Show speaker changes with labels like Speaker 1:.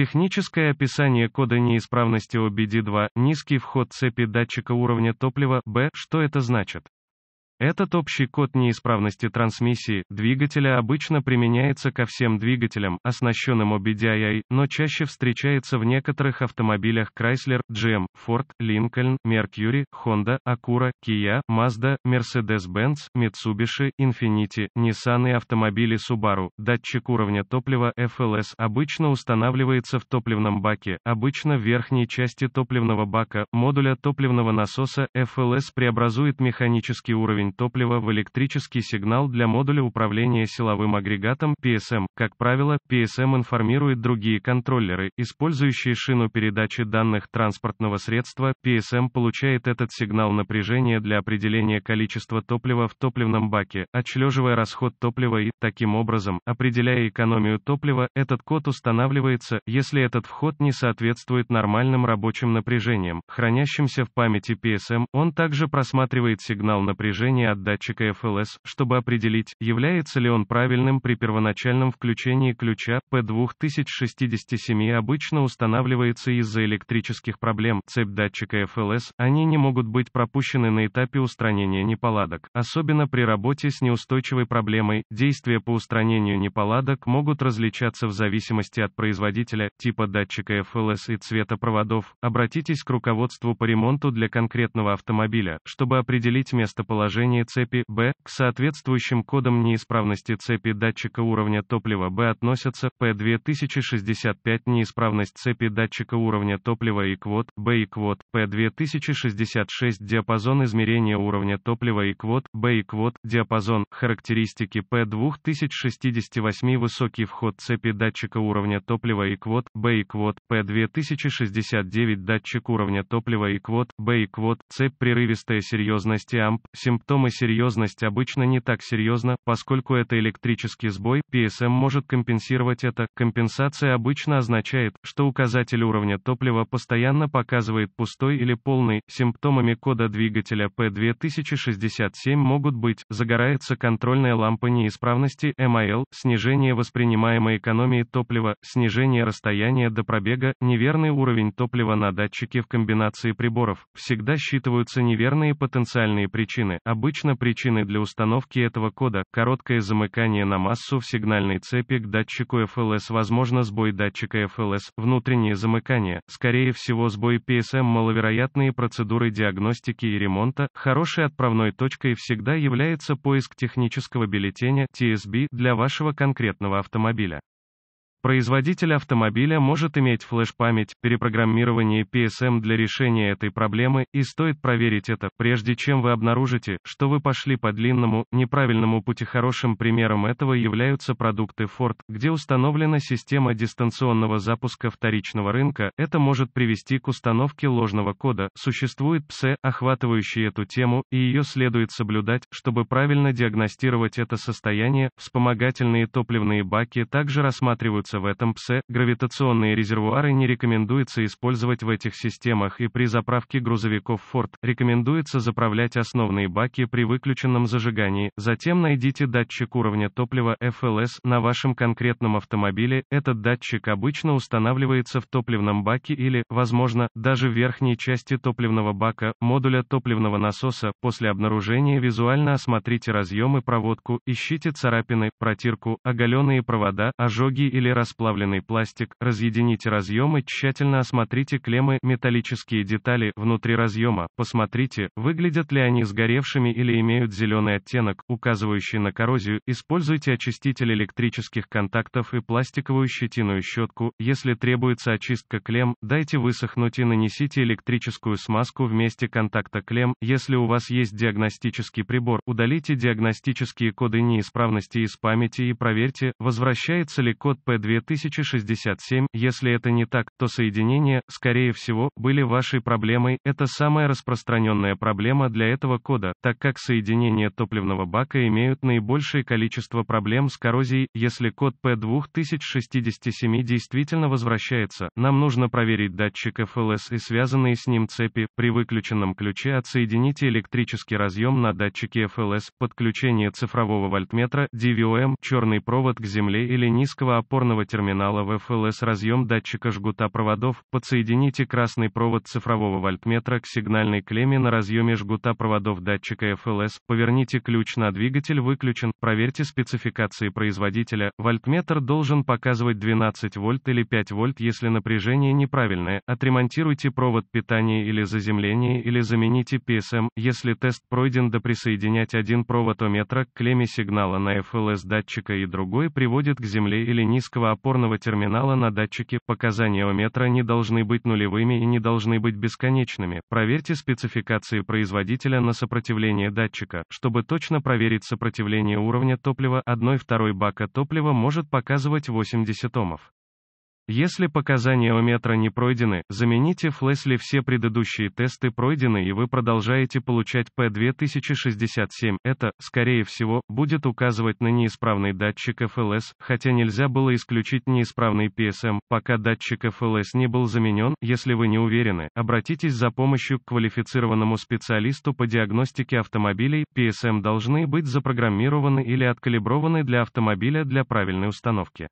Speaker 1: Техническое описание кода неисправности OBD2, низкий вход цепи датчика уровня топлива, Б, что это значит? Этот общий код неисправности трансмиссии двигателя обычно применяется ко всем двигателям, оснащенным OBDI, но чаще встречается в некоторых автомобилях Chrysler, GM, Ford, Lincoln, Mercury, Honda, Acura, Kia, Mazda, Mercedes-Benz, Mitsubishi, Infiniti, Nissan и автомобили Subaru. Датчик уровня топлива FLS обычно устанавливается в топливном баке, обычно в верхней части топливного бака, модуля топливного насоса FLS преобразует механический уровень обмен топлива в электрический сигнал для модуля управления силовым агрегатом PSM. Как правило, PSM информирует другие контроллеры, использующие шину передачи данных транспортного средства. PSM получает этот сигнал напряжения для определения количества топлива в топливном баке, отчлеживая расход топлива и, таким образом, определяя экономию топлива. Этот код устанавливается, если этот вход не соответствует нормальным рабочим напряжениям, хранящимся в памяти PSM. Он также просматривает сигнал напряжения значение от датчика FLS, чтобы определить, является ли он правильным при первоначальном включении ключа P2067 обычно устанавливается из-за электрических проблем. Цепь датчика FLS, они не могут быть пропущены на этапе устранения неполадок, особенно при работе с неустойчивой проблемой. Действия по устранению неполадок могут различаться в зависимости от производителя, типа датчика FLS и цвета проводов. Обратитесь к руководству по ремонту для конкретного автомобиля, чтобы определить местоположение состоянии цепи, б, к соответствующим кодам неисправности цепи датчика уровня топлива, б относятся, p 2065 неисправность цепи датчика уровня топлива и квот, б и квот, p 2066 диапазон измерения уровня топлива и квот, б и квот, диапазон, характеристики p 2068 высокий вход цепи датчика уровня топлива и квот, б и квот, p 2069 датчик уровня топлива и квот, б и квот, цепь прерывистая серьезности амп, симптом симптомы серьезность обычно не так серьезна, поскольку это электрический сбой, PSM может компенсировать это. Компенсация обычно означает, что указатель уровня топлива постоянно показывает пустой или полный. Симптомами кода двигателя P2067 могут быть, загорается контрольная лампа неисправности, MIL, снижение воспринимаемой экономии топлива, снижение расстояния до пробега, неверный уровень топлива на датчике в комбинации приборов, всегда считываются неверные потенциальные причины, об Обычно причиной для установки этого кода – короткое замыкание на массу в сигнальной цепи к датчику FLS, возможно сбой датчика FLS, внутреннее замыкание, скорее всего сбой PSM, маловероятные процедуры диагностики и ремонта. Хорошей отправной точкой всегда является поиск технического бюллетеня TSB для вашего конкретного автомобиля. Производитель автомобиля может иметь флеш-память, перепрограммирование PSM для решения этой проблемы, и стоит проверить это, прежде чем вы обнаружите, что вы пошли по длинному, неправильному пути. Хорошим примером этого являются продукты Ford, где установлена система дистанционного запуска вторичного рынка, это может привести к установке ложного кода, существует ПСЭ, e, охватывающий эту тему, и ее следует соблюдать, чтобы правильно диагностировать это состояние, вспомогательные топливные баки также рассматриваются содержатся в этом ПСЭ, гравитационные резервуары не рекомендуется использовать в этих системах и при заправке грузовиков Ford рекомендуется заправлять основные баки при выключенном зажигании, затем найдите датчик уровня топлива FLS на вашем конкретном автомобиле, этот датчик обычно устанавливается в топливном баке или, возможно, даже в верхней части топливного бака, модуля топливного насоса, после обнаружения визуально осмотрите разъемы проводку, ищите царапины, протирку, оголенные провода, ожоги или расплавленный пластик, разъедините разъемы, тщательно осмотрите клеммы, металлические детали, внутри разъема, посмотрите, выглядят ли они сгоревшими или имеют зеленый оттенок, указывающий на коррозию, используйте очиститель электрических контактов и пластиковую щетиную щетку, если требуется очистка клемм, дайте высохнуть и нанесите электрическую смазку вместе контакта клемм, если у вас есть диагностический прибор, удалите диагностические коды неисправности из памяти и проверьте, возвращается ли код P2 2067, если это не так, то соединения, скорее всего, были вашей проблемой, это самая распространенная проблема для этого кода, так как соединения топливного бака имеют наибольшее количество проблем с коррозией, если код P2067 действительно возвращается, нам нужно проверить датчик FLS и связанные с ним цепи, при выключенном ключе отсоедините электрический разъем на датчике FLS, подключение цифрового вольтметра, DVOM, черный провод к земле или низкого опорного зарядного терминала в ФЛС разъем датчика жгута проводов, подсоедините красный провод цифрового вольтметра к сигнальной клемме на разъеме жгута проводов датчика ФЛС, поверните ключ на двигатель выключен, проверьте спецификации производителя, вольтметр должен показывать 12 вольт или 5 вольт, если напряжение неправильное, отремонтируйте провод питания или заземления или замените PSM, если тест пройден до присоединять один провод омметра к клемме сигнала на ФЛС датчика и другой приводит к земле или низкого опорного терминала на датчике, показания ометра не должны быть нулевыми и не должны быть бесконечными. Проверьте спецификации производителя на сопротивление датчика. Чтобы точно проверить сопротивление уровня топлива, 1-2 бака топлива может показывать 80 омов. Если показания ометра не пройдены, замените флесли все предыдущие тесты пройдены и вы продолжаете получать P2067. Это, скорее всего, будет указывать на неисправный датчик FLS, хотя нельзя было исключить неисправный PSM, пока датчик FLS не был заменен. Если вы не уверены, обратитесь за помощью к квалифицированному специалисту по диагностике автомобилей. PSM должны быть запрограммированы или откалиброваны для автомобиля для правильной установки.